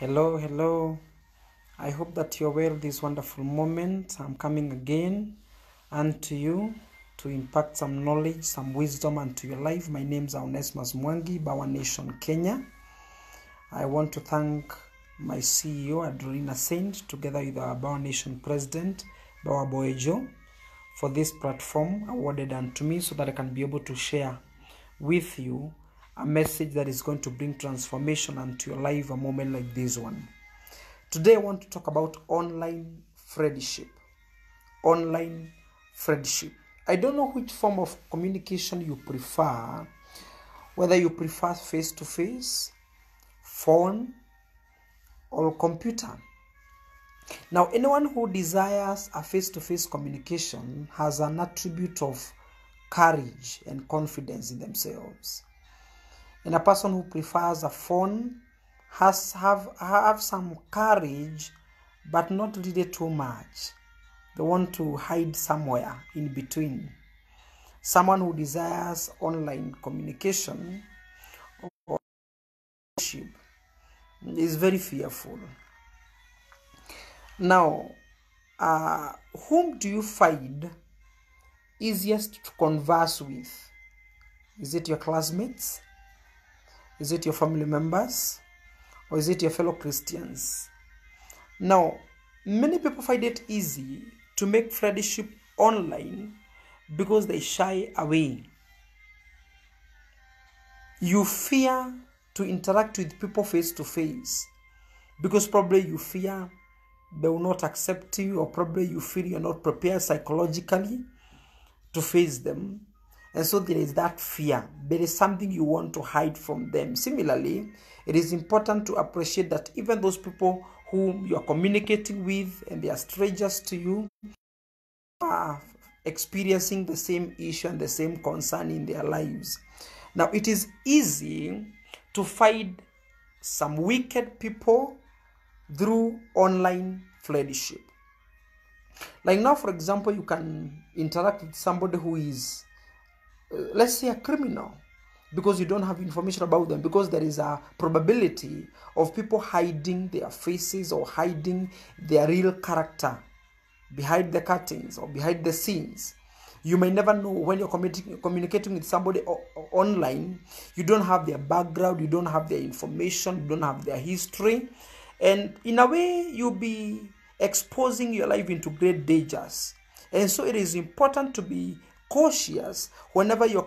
hello hello i hope that you're well this wonderful moment i'm coming again unto you to impact some knowledge some wisdom unto your life my name is onesmus mwangi bawa nation kenya i want to thank my ceo adrina saint together with our bawa nation president bawa boejo for this platform awarded unto me so that i can be able to share with you a message that is going to bring transformation unto your life a moment like this one. Today I want to talk about online friendship. Online friendship. I don't know which form of communication you prefer, whether you prefer face to face, phone, or computer. Now, anyone who desires a face to face communication has an attribute of courage and confidence in themselves and a person who prefers a phone has have have some courage but not really too much they want to hide somewhere in between someone who desires online communication or worship is very fearful now uh, whom do you find easiest to converse with is it your classmates is it your family members? Or is it your fellow Christians? Now, many people find it easy to make friendship online because they shy away. You fear to interact with people face to face because probably you fear they will not accept you, or probably you feel you're not prepared psychologically to face them. And so there is that fear. There is something you want to hide from them. Similarly, it is important to appreciate that even those people whom you are communicating with and they are strangers to you are experiencing the same issue and the same concern in their lives. Now, it is easy to find some wicked people through online friendship. Like now, for example, you can interact with somebody who is uh, let's say a criminal because you don't have information about them because there is a probability of people hiding their faces or hiding their real character behind the curtains or behind the scenes you may never know when you're communicating with somebody o- online you don't have their background you don't have their information you don't have their history and in a way you'll be exposing your life into great dangers and so it is important to be cautious whenever you're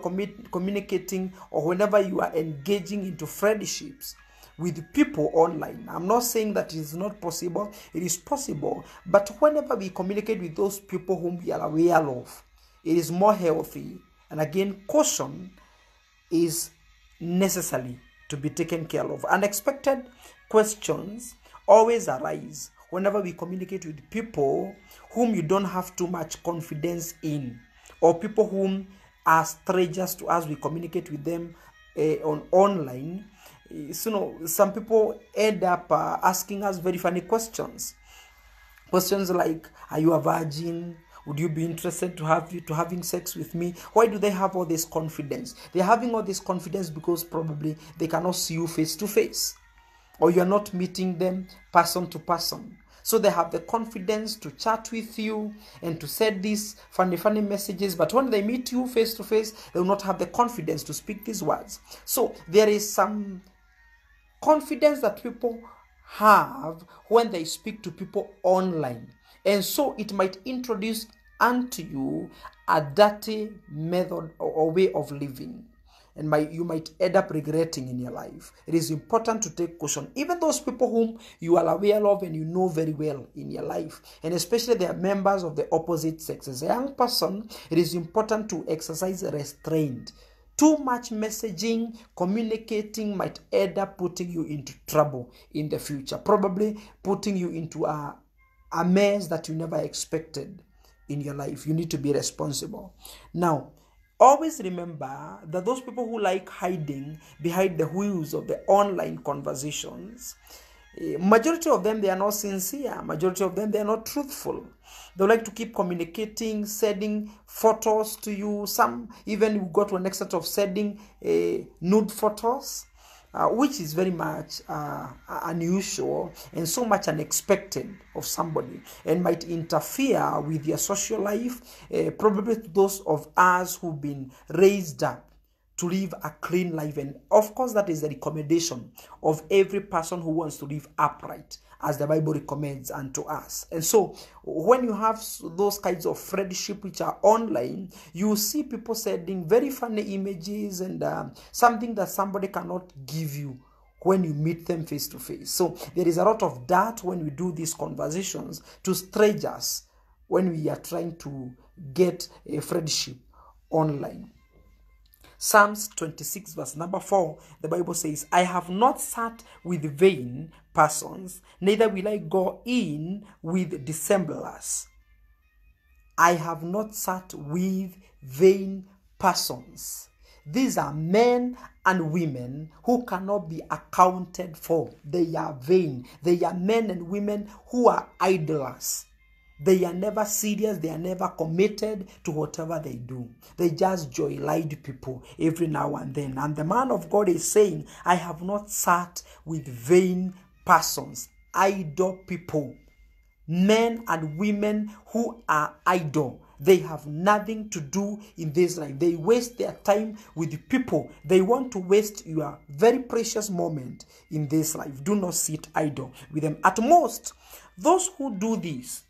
communicating or whenever you are engaging into friendships with people online. I'm not saying that it is not possible, it is possible, but whenever we communicate with those people whom we are aware of, it is more healthy. And again, caution is necessary to be taken care of. Unexpected questions always arise whenever we communicate with people whom you don't have too much confidence in or people whom are strangers to us we communicate with them uh, on online eh, so you know some people end up uh, asking us very funny questions questions like are you a virgin would you be interested to have you to having sex with me why do they have all this confidence they're having all this confidence because probably they cannot see you face to face or you're not meeting them person to person so they have the confidence to chat with you and to send these funny funny messages but when they meet you face to face they will not have the confidence to speak these words so there is some confidence that people have when they speak to people online and so it might introduce unto you a dirty method or way of living and might, you might end up regretting in your life. It is important to take caution, even those people whom you are aware of and you know very well in your life, and especially they are members of the opposite sex. As a young person, it is important to exercise restraint. Too much messaging, communicating might end up putting you into trouble in the future, probably putting you into a, a mess that you never expected in your life. You need to be responsible. Now, Always remember that those people who like hiding behind the wheels of the online conversations, eh, majority of them they are not sincere, majority of them they are not truthful. They like to keep communicating, sending photos to you. Some even go to an extent of sending uh, nude photos uh, which is very much uh, unusual and so much unexpected of somebody and might interfere with their social life, uh, probably to those of us who've been raised up to live a clean life. And of course, that is the recommendation of every person who wants to live upright as the Bible recommends unto us. And so, when you have those kinds of friendship which are online, you see people sending very funny images and um, something that somebody cannot give you when you meet them face to face. So, there is a lot of that when we do these conversations to strangers when we are trying to get a friendship online. Psalms 26, verse number 4, the Bible says, I have not sat with vain persons, neither will I go in with dissemblers. I have not sat with vain persons. These are men and women who cannot be accounted for. They are vain. They are men and women who are idlers. They are never serious. They are never committed to whatever they do. They just joyride people every now and then. And the man of God is saying, I have not sat with vain persons, idle people, men and women who are idle. They have nothing to do in this life. They waste their time with the people. They want to waste your very precious moment in this life. Do not sit idle with them. At most, those who do this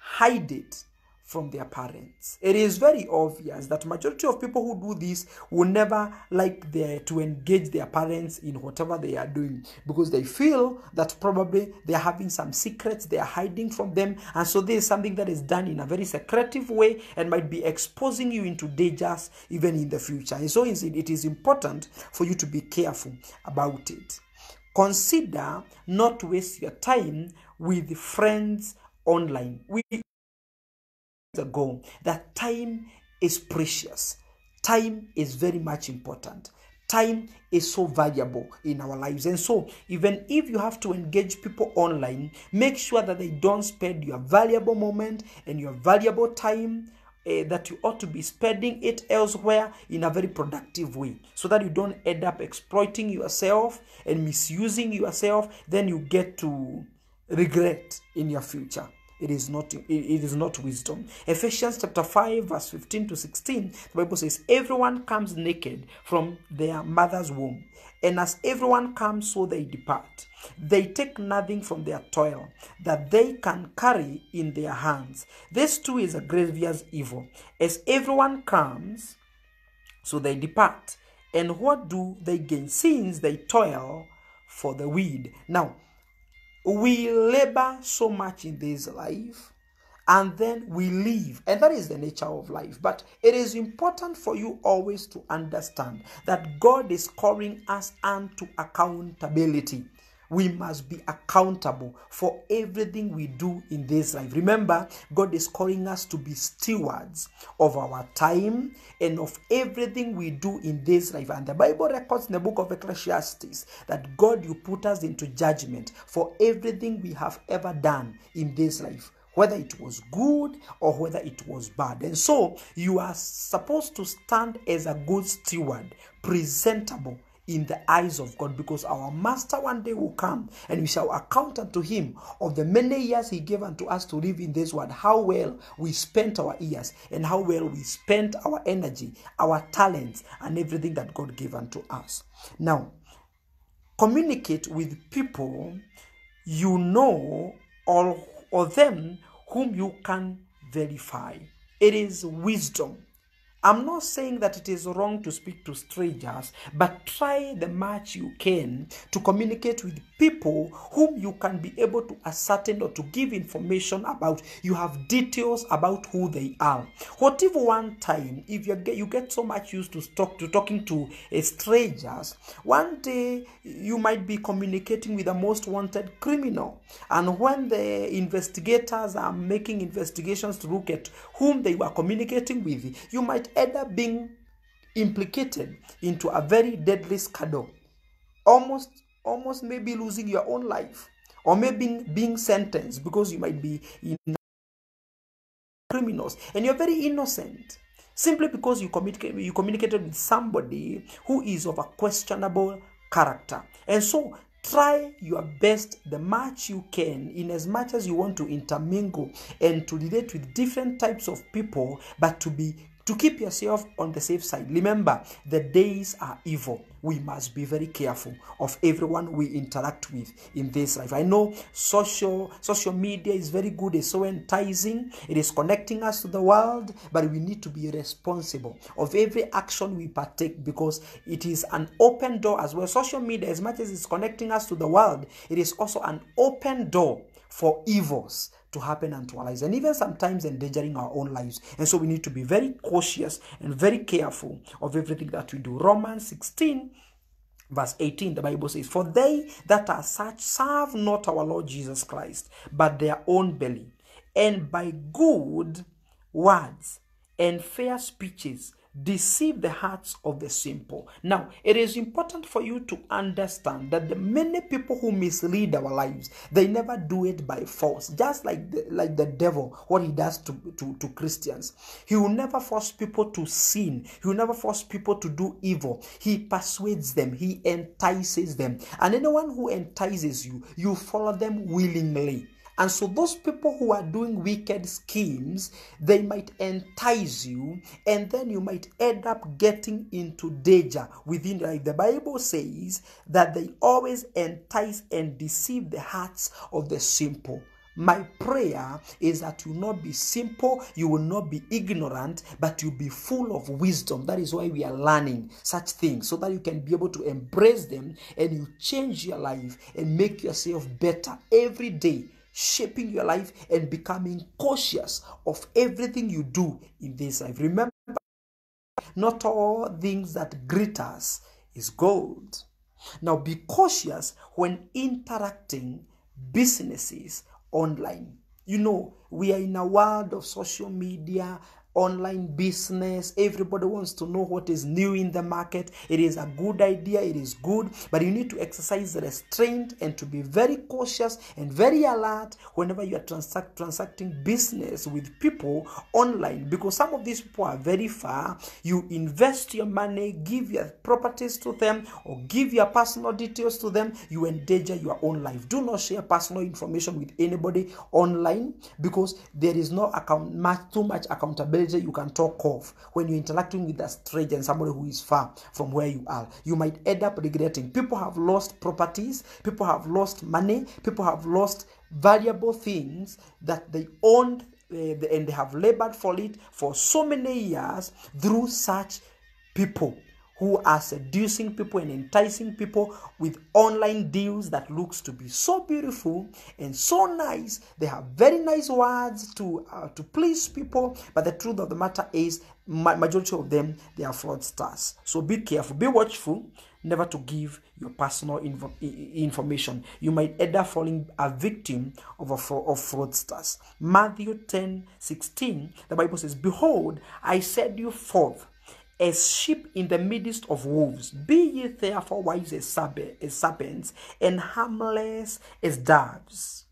hide it from their parents. It is very obvious that majority of people who do this will never like their, to engage their parents in whatever they are doing because they feel that probably they are having some secrets they are hiding from them and so this is something that is done in a very secretive way and might be exposing you into dangers even in the future. And so it is important for you to be careful about it. Consider not waste your time with friends online. We goal. that time is precious. Time is very much important. Time is so valuable in our lives. And so, even if you have to engage people online, make sure that they don't spend your valuable moment and your valuable time uh, that you ought to be spending it elsewhere in a very productive way so that you don't end up exploiting yourself and misusing yourself. Then you get to regret in your future it is not it is not wisdom ephesians chapter 5 verse 15 to 16 the bible says everyone comes naked from their mother's womb and as everyone comes so they depart they take nothing from their toil that they can carry in their hands this too is a grievous evil as everyone comes so they depart and what do they gain since they toil for the weed now we labor so much in this life and then we live. And that is the nature of life. But it is important for you always to understand that God is calling us unto accountability. We must be accountable for everything we do in this life. Remember, God is calling us to be stewards of our time and of everything we do in this life. And the Bible records in the book of Ecclesiastes that God, you put us into judgment for everything we have ever done in this life whether it was good or whether it was bad. And so you are supposed to stand as a good steward, presentable in the eyes of God because our master one day will come and we shall account unto him of the many years he gave unto us to live in this world, how well we spent our years and how well we spent our energy, our talents, and everything that God gave unto us. Now, communicate with people you know or, or them whom you can verify. It is wisdom I'm not saying that it is wrong to speak to strangers, but try the much you can to communicate with people whom you can be able to ascertain or to give information about. You have details about who they are. What if one time, if you get, you get so much used to, talk, to talking to uh, strangers, one day you might be communicating with a most wanted criminal. And when the investigators are making investigations to look at whom they were communicating with, you might Either up being implicated into a very deadly scandal, almost, almost maybe losing your own life, or maybe being sentenced because you might be criminals and you're very innocent simply because you communicate you communicated with somebody who is of a questionable character and so try your best the much you can in as much as you want to intermingle and to relate with different types of people but to be to keep yourself on the safe side. Remember, the days are evil. We must be very careful of everyone we interact with in this life. I know social social media is very good, it's so enticing, it is connecting us to the world, but we need to be responsible of every action we partake because it is an open door as well. Social media, as much as it's connecting us to the world, it is also an open door for evils to happen unto our lives and even sometimes endangering our own lives. And so we need to be very cautious and very careful of everything that we do. Romans 16 Verse 18, the Bible says, For they that are such serve not our Lord Jesus Christ, but their own belly, and by good words and fair speeches deceive the hearts of the simple. Now, it is important for you to understand that the many people who mislead our lives, they never do it by force. Just like the, like the devil, what he does to, to, to Christians. He will never force people to sin. He will never force people to do evil. He persuades them. He entices them. And anyone who entices you, you follow them willingly. And so those people who are doing wicked schemes, they might entice you, and then you might end up getting into danger within like the Bible says that they always entice and deceive the hearts of the simple. My prayer is that you not be simple, you will not be ignorant, but you be full of wisdom. That is why we are learning such things so that you can be able to embrace them and you change your life and make yourself better every day shaping your life, and becoming cautious of everything you do in this life. Remember, not all things that greet us is gold. Now, be cautious when interacting businesses online. You know, we are in a world of social media online business. Everybody wants to know what is new in the market. It is a good idea, it is good, but you need to exercise restraint and to be very cautious and very alert whenever you are transact, transacting business with people online because some of these people are very far. You invest your money, give your properties to them, or give your personal details to them. You endanger your own life. Do not share personal information with anybody online because there is no account much, too much accountability stranger you can talk of when you're interacting with a stranger and somebody who is far from where you are. You might end up regretting. People have lost properties, people have lost money, people have lost valuable things that they owned uh, and they have labored for it for so many years through such people who are seducing people and enticing people with online deals that looks to be so beautiful and so nice they have very nice words to uh, to please people but the truth of the matter is majority of them they are fraudsters so be careful be watchful never to give your personal information you might end up falling a victim of a of fraudsters matthew 10 16 the bible says behold i send you forth a sheep in the midst of wolves. Be ye therefore wise as, serpents and harmless as doves.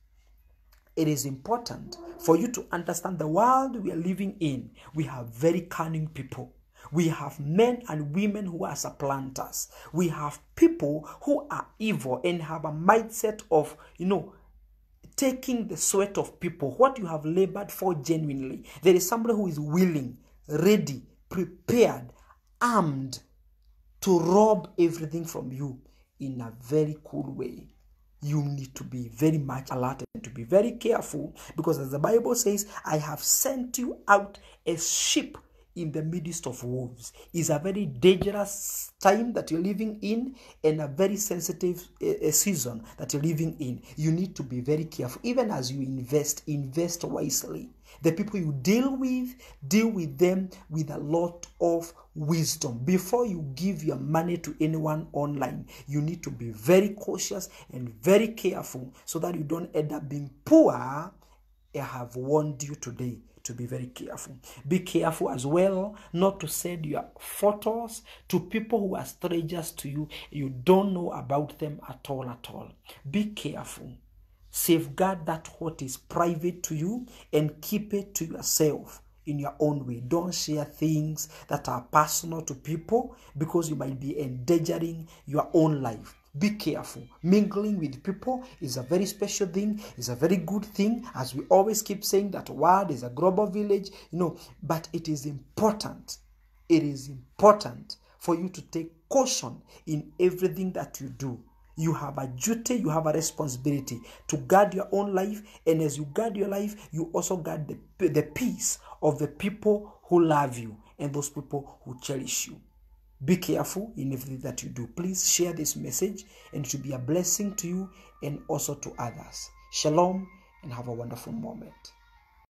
It is important for you to understand the world we are living in. We have very cunning people. We have men and women who are supplanters. We have people who are evil and have a mindset of, you know, taking the sweat of people, what you have labored for genuinely. There is somebody who is willing, ready, prepared armed to rob everything from you in a very cool way. You need to be very much alert and to be very careful because, as the Bible says, I have sent you out as sheep in the midst of wolves is a very dangerous time that you're living in and a very sensitive uh, season that you're living in you need to be very careful even as you invest invest wisely The people you deal with, deal with them with a lot of wisdom. Before you give your money to anyone online, you need to be very cautious and very careful so that you don't end up being poor. I have warned you today to be very careful. Be careful as well not to send your photos to people who are strangers to you. You don't know about them at all, at all. Be careful. Safeguard that what is private to you and keep it to yourself in your own way. Don't share things that are personal to people because you might be endangering your own life. Be careful. Mingling with people is a very special thing, it's a very good thing. As we always keep saying, that world is a global village, you know, but it is important. It is important for you to take caution in everything that you do. You have a duty, you have a responsibility to guard your own life. And as you guard your life, you also guard the, the peace of the people who love you and those people who cherish you. Be careful in everything that you do. Please share this message and it should be a blessing to you and also to others. Shalom and have a wonderful moment.